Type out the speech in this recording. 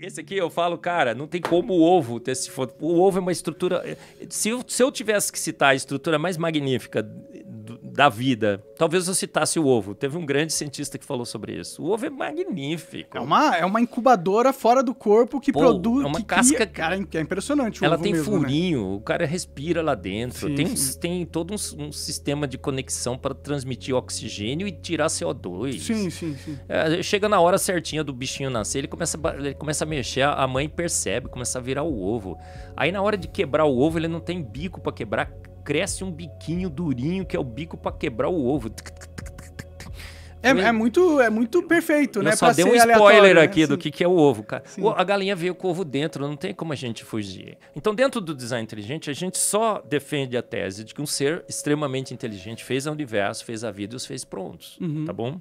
Esse aqui eu falo, cara, não tem como o ovo ter se O ovo é uma estrutura. Eh, se eu, se eu tivesse que citar a estrutura mais magnífica da vida. Talvez eu citasse o ovo. Teve um grande cientista que falou sobre isso. O ovo é magnífico. É uma, é uma incubadora fora do corpo que Pô, produz. É uma casca. Cria, cara, é impressionante. ela tem mesmo, né? furinho, né? o cara respira lá dentro. Sim, tem, sim. tem todo um, um, sistema de conexão para transmitir oxigênio e tirar CO2. Sim, sim, sim. É, chega na hora certinha do bichinho nascer, ele começa, ele começa a mexer, a mãe percebe, começa a virar o ovo. Aí na hora de quebrar o ovo, ele não tem bico para quebrar cresce um biquinho durinho que é o bico para quebrar o ovo. É, é, muito, é muito perfeito, eu né? Só deu um spoiler né? aqui né? do que, que é o ovo, cara. a galinha veio com o ovo dentro, não tem como a gente fugir. Então, dentro do design inteligente, a gente só defende a tese de que um ser extremamente inteligente fez o universo, fez a vida e os fez prontos, uhum. tá bom?